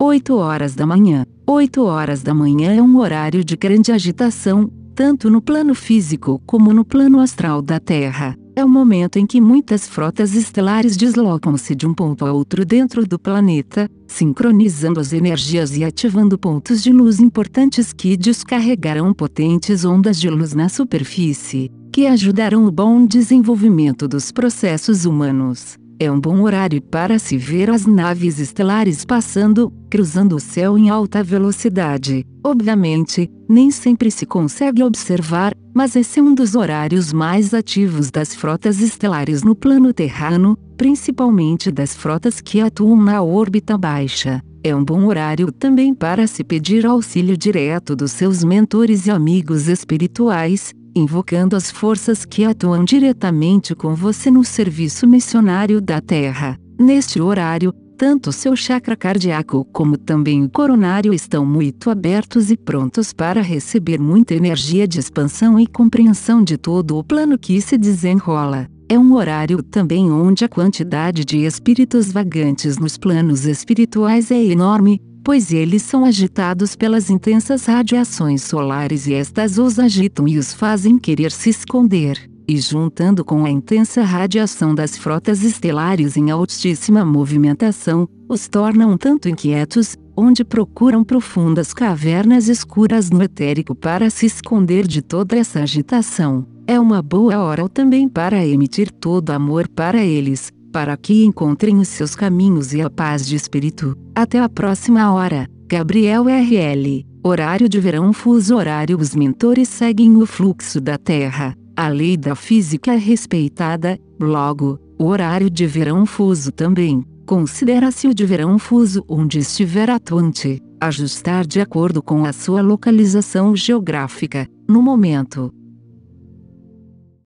8 horas da manhã. 8 horas da manhã é um horário de grande agitação, tanto no plano físico como no plano astral da Terra. É o momento em que muitas frotas estelares deslocam-se de um ponto a outro dentro do planeta, sincronizando as energias e ativando pontos de luz importantes que descarregarão potentes ondas de luz na superfície, que ajudarão o bom desenvolvimento dos processos humanos. É um bom horário para se ver as naves estelares passando, cruzando o céu em alta velocidade. Obviamente, nem sempre se consegue observar, mas esse é um dos horários mais ativos das frotas estelares no plano terrano, principalmente das frotas que atuam na órbita baixa. É um bom horário também para se pedir auxílio direto dos seus mentores e amigos espirituais, invocando as forças que atuam diretamente com você no serviço missionário da Terra. Neste horário, tanto seu chakra cardíaco como também o coronário estão muito abertos e prontos para receber muita energia de expansão e compreensão de todo o plano que se desenrola. É um horário também onde a quantidade de espíritos vagantes nos planos espirituais é enorme, pois eles são agitados pelas intensas radiações solares e estas os agitam e os fazem querer se esconder, e juntando com a intensa radiação das frotas estelares em altíssima movimentação, os tornam um tanto inquietos, onde procuram profundas cavernas escuras no etérico para se esconder de toda essa agitação. É uma boa hora também para emitir todo amor para eles, para que encontrem os seus caminhos e a paz de espírito. Até a próxima hora, Gabriel RL. Horário de verão fuso horário Os mentores seguem o fluxo da Terra. A lei da física é respeitada, logo, o horário de verão fuso também. Considera-se o de verão fuso onde estiver atuante, ajustar de acordo com a sua localização geográfica, no momento